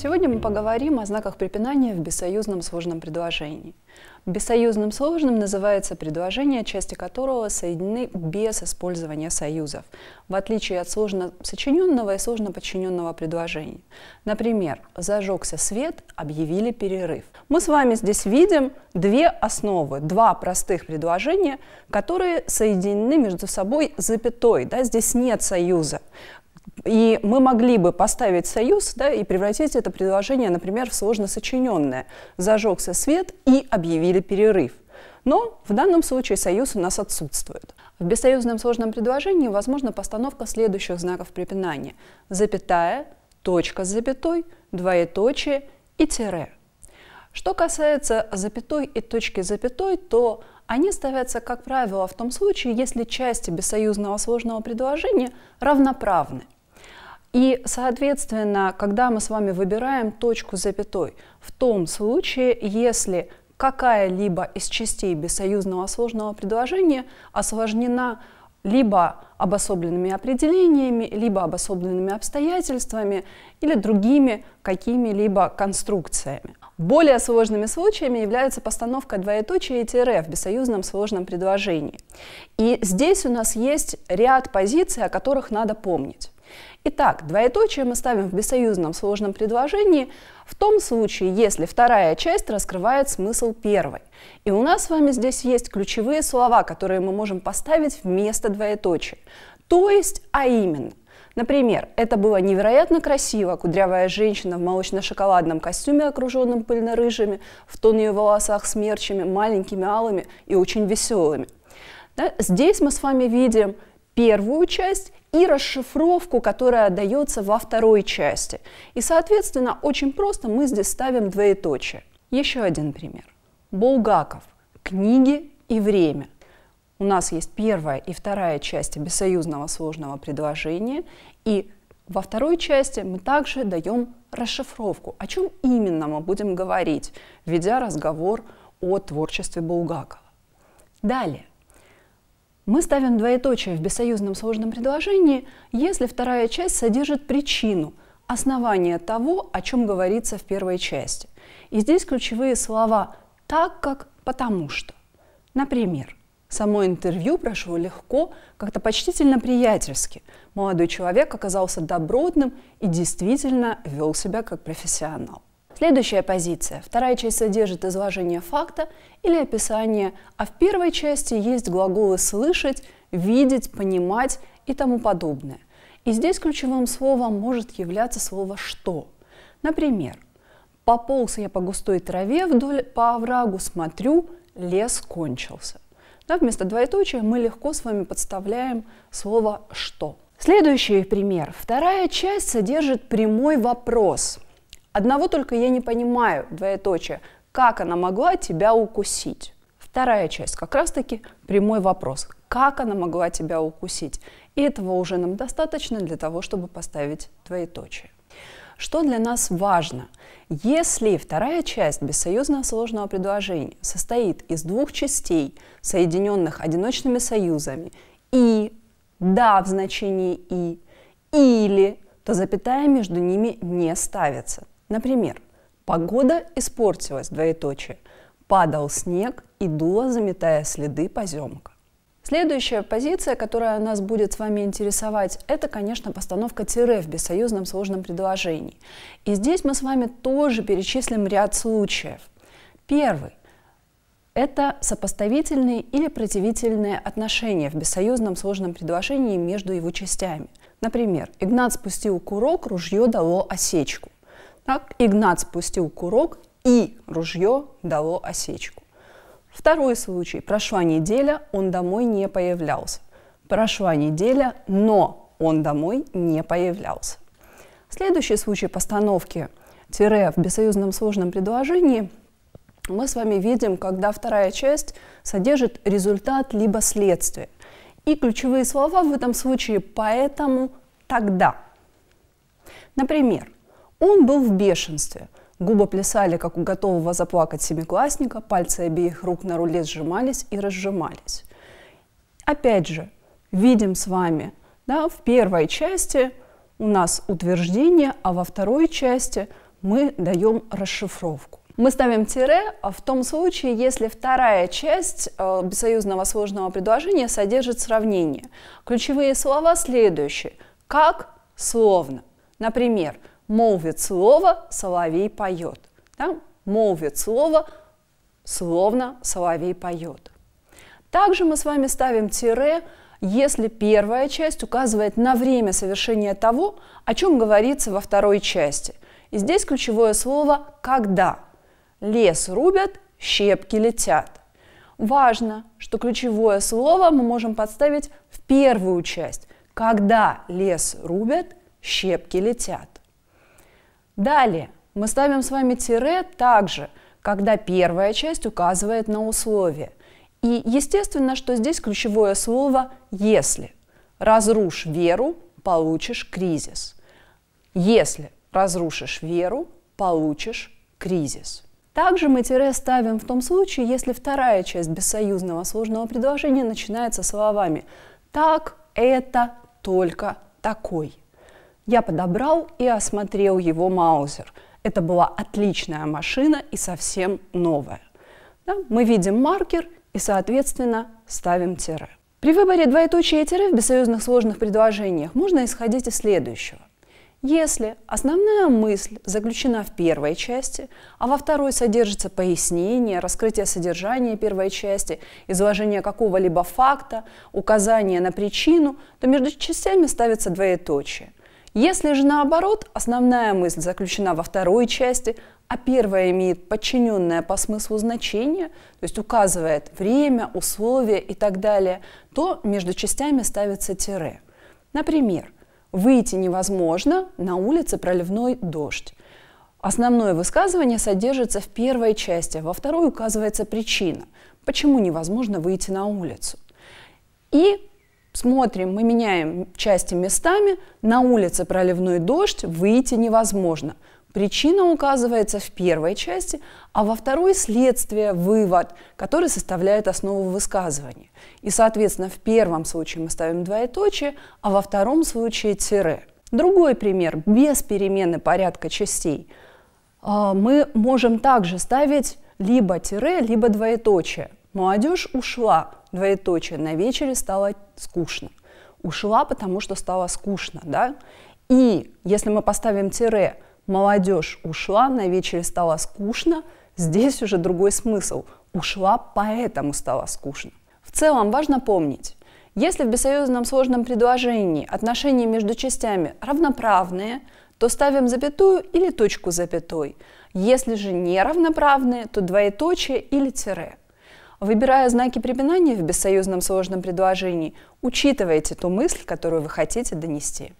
Сегодня мы поговорим о знаках препинания в бессоюзном сложном предложении. Бессоюзным сложным называется предложение, части которого соединены без использования союзов, в отличие от сложно сочиненного и сложно подчиненного предложения. Например, «зажегся свет, объявили перерыв». Мы с вами здесь видим две основы, два простых предложения, которые соединены между собой запятой. Да? Здесь нет союза. И мы могли бы поставить союз да, и превратить это предложение, например, в сложно сочиненное. Зажегся свет и объявили перерыв. Но в данном случае союз у нас отсутствует. В бессоюзном сложном предложении возможна постановка следующих знаков препинания. Запятая, точка с запятой, двоеточие и тире. Что касается запятой и точки с запятой, то они ставятся, как правило, в том случае, если части бессоюзного сложного предложения равноправны – и, соответственно, когда мы с вами выбираем точку запятой, в том случае, если какая-либо из частей бессоюзного сложного предложения осложнена либо обособленными определениями, либо обособленными обстоятельствами или другими какими-либо конструкциями. Более сложными случаями является постановка двоеточия и тире в бессоюзном сложном предложении. И здесь у нас есть ряд позиций, о которых надо помнить. Итак, двоеточие мы ставим в бессоюзном сложном предложении в том случае, если вторая часть раскрывает смысл первой. И у нас с вами здесь есть ключевые слова, которые мы можем поставить вместо двоеточия. То есть, а именно. Например, это было невероятно красиво, кудрявая женщина в молочно-шоколадном костюме, окруженном пыльно-рыжими, в тон ее волосах смерчами, маленькими алыми и очень веселыми. Да? Здесь мы с вами видим первую часть и расшифровку, которая дается во второй части. И, соответственно, очень просто мы здесь ставим двоеточие. Еще один пример. Булгаков. Книги и время. У нас есть первая и вторая части бессоюзного сложного предложения, и во второй части мы также даем расшифровку, о чем именно мы будем говорить, ведя разговор о творчестве Булгакова. Далее. Мы ставим двоеточие в бессоюзном сложном предложении, если вторая часть содержит причину, основание того, о чем говорится в первой части. И здесь ключевые слова «так как», «потому что». Например, само интервью прошло легко, как-то почтительно приятельски. Молодой человек оказался добротным и действительно вел себя как профессионал. Следующая позиция. Вторая часть содержит изложение факта или описание, а в первой части есть глаголы «слышать», «видеть», «понимать» и тому подобное. И здесь ключевым словом может являться слово «что». Например, «Пополз я по густой траве вдоль по оврагу, смотрю, лес кончился». Да, вместо двоеточия мы легко с вами подставляем слово «что». Следующий пример. Вторая часть содержит прямой вопрос – Одного только я не понимаю, двоеточие, как она могла тебя укусить? Вторая часть, как раз-таки прямой вопрос. Как она могла тебя укусить? И этого уже нам достаточно для того, чтобы поставить двоеточие. Что для нас важно? Если вторая часть бессоюзного сложного предложения состоит из двух частей, соединенных одиночными союзами, и, да в значении и, или, то запятая между ними не ставится. Например, погода испортилась, двоеточие, падал снег и дуло, заметая следы поземка. Следующая позиция, которая нас будет с вами интересовать, это, конечно, постановка тире в бессоюзном сложном предложении. И здесь мы с вами тоже перечислим ряд случаев. Первый – это сопоставительные или противительные отношения в бессоюзном сложном предложении между его частями. Например, Игнат спустил курок, ружье дало осечку. Так Игнат спустил курок, и ружье дало осечку. Второй случай. Прошла неделя, он домой не появлялся. Прошла неделя, но он домой не появлялся. Следующий случай постановки тире в бессоюзном сложном предложении мы с вами видим, когда вторая часть содержит результат либо следствие. И ключевые слова в этом случае «поэтому», «тогда». Например, он был в бешенстве. Губы плясали, как у готового заплакать семиклассника, пальцы обеих рук на руле сжимались и разжимались. Опять же, видим с вами, да, в первой части у нас утверждение, а во второй части мы даем расшифровку. Мы ставим тире а в том случае, если вторая часть э, бессоюзного сложного предложения содержит сравнение. Ключевые слова следующие. Как, словно. Например, молвит слово, соловей поет. Да? Молвит слово, словно соловей поет. Также мы с вами ставим тире, если первая часть указывает на время совершения того, о чем говорится во второй части. И здесь ключевое слово «когда». Лес рубят, щепки летят. Важно, что ключевое слово мы можем подставить в первую часть. Когда лес рубят, щепки летят. Далее мы ставим с вами тире также, когда первая часть указывает на условие. И естественно, что здесь ключевое слово «если». Разрушь веру, получишь кризис. Если разрушишь веру, получишь кризис. Также мы тире ставим в том случае, если вторая часть бессоюзного сложного предложения начинается словами «так, это, только, такой». Я подобрал и осмотрел его маузер. Это была отличная машина и совсем новая. Да? Мы видим маркер и, соответственно, ставим тире. При выборе двоеточия тире в бессоюзных сложных предложениях можно исходить из следующего. Если основная мысль заключена в первой части, а во второй содержится пояснение, раскрытие содержания первой части, изложение какого-либо факта, указание на причину, то между частями ставится двоеточие. Если же наоборот, основная мысль заключена во второй части, а первая имеет подчиненное по смыслу значение, то есть указывает время, условия и так далее, то между частями ставится тире. Например, «выйти невозможно, на улице проливной дождь». Основное высказывание содержится в первой части, во второй указывается причина, почему невозможно выйти на улицу. И Смотрим, мы меняем части местами, на улице проливной дождь, выйти невозможно. Причина указывается в первой части, а во второй – следствие, вывод, который составляет основу высказывания. И, соответственно, в первом случае мы ставим двоеточие, а во втором случае – тире. Другой пример – без перемены порядка частей. А, мы можем также ставить либо тире, либо двоеточие. Молодежь ушла двоеточие, на вечере стало скучно. Ушла, потому что стало скучно, да? И если мы поставим тире, молодежь ушла, на вечере стало скучно, здесь уже другой смысл. Ушла, поэтому стало скучно. В целом важно помнить, если в бессоюзном сложном предложении отношения между частями равноправные, то ставим запятую или точку запятой. Если же неравноправные, то двоеточие или тире. Выбирая знаки препинания в бессоюзном сложном предложении, учитывайте ту мысль, которую вы хотите донести.